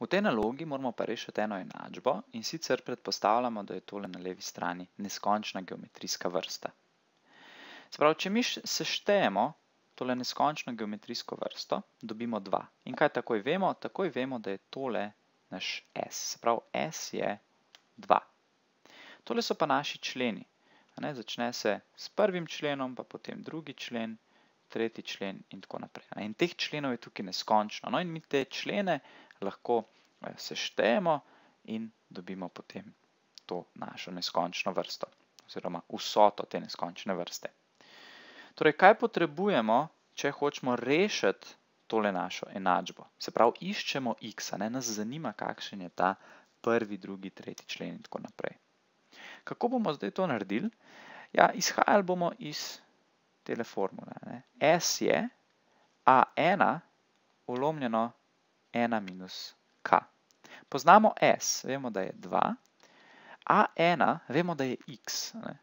V tej nalogi moramo pa rešiti eno enačbo in sicer predpostavljamo, da je tole na levi strani neskončna geometrijska vrsta. Spravo, če mi seštejemo tole neskončno geometrijsko vrsto, dobimo 2. In kaj takoj vemo? Takoj vemo, da je tole naš S. Spravo, S je 2. Tole so pa naši členi. Začne se s prvim členom, pa potem drugi člen, tretji člen in tako naprej. In teh členov je tukaj neskončno. No, in mi te člene lahko eh, seštejemo in dobimo potem to našo neskončno vrsto oziroma vsoto te neskončne vrste. Torej, kaj potrebujemo, če hočemo rešiti tole našo enačbo? Se pravi, iščemo x, ne nas zanima, kakšen je ta prvi, drugi, tretji člen in tako naprej. Kako bomo zdaj to naredili? Ja, izhajali bomo iz tele formule. S je A1 ulomljeno 1 minus k. Poznamo s, vemo, da je 2, a 1, vemo, da je x. Ne?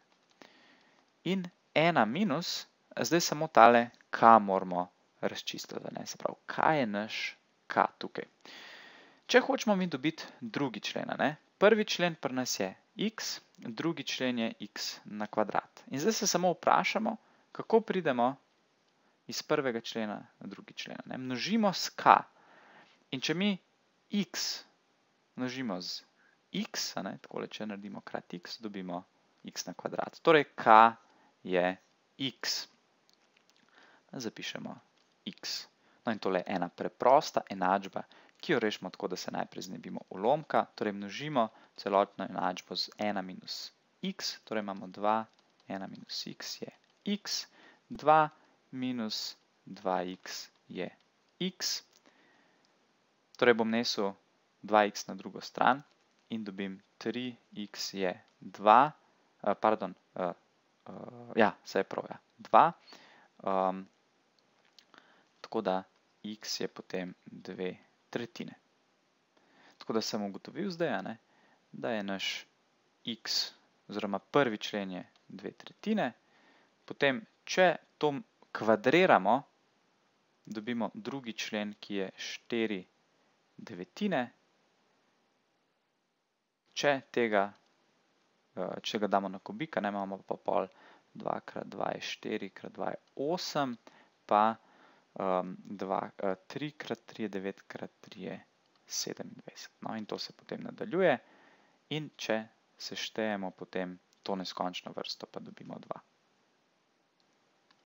In 1 minus, zdaj samo tale k moramo razčistiti, ne? se pravi, kaj je naš k tukaj. Če hočemo mi dobiti drugi člen, ne? prvi člen pri nas je x, drugi člen je x na kvadrat. In zdaj se samo vprašamo, kako pridemo iz prvega člena na drugi člena. Ne? Množimo s k, In če mi x množimo z x, takole, če naredimo krat x, dobimo x na kvadrat. Torej, k je x. Zapišemo x. No in tole je ena preprosta enačba, ki jo rešimo tako, da se najprej znebimo ulomka. Torej, množimo celotno enačbo z 1 minus x, torej imamo 2, 1 minus x je x, 2 minus 2x je x. 2 minus 2x je x. Torej bom nesel 2x na drugo stran in dobim 3x je 2, eh, pardon, eh, eh, ja, vse je prav, ja, 2, ehm, tako da x je potem 2 tretjine. Tako da sem ugotovil zdaj, da je naš x, oziroma prvi člen je 2 tretjine, potem, če to kvadriramo, dobimo drugi člen, ki je 4 tretjine, devetine, če tega, eh, če ga damo na kubika, ne imamo pa pol 2 krat 2 je 4 krat 2 je 8, pa 3 eh, krat 3 je 9 krat 3 je 27. No in to se potem nadaljuje in če seštejemo potem to neskončno vrsto, pa dobimo 2.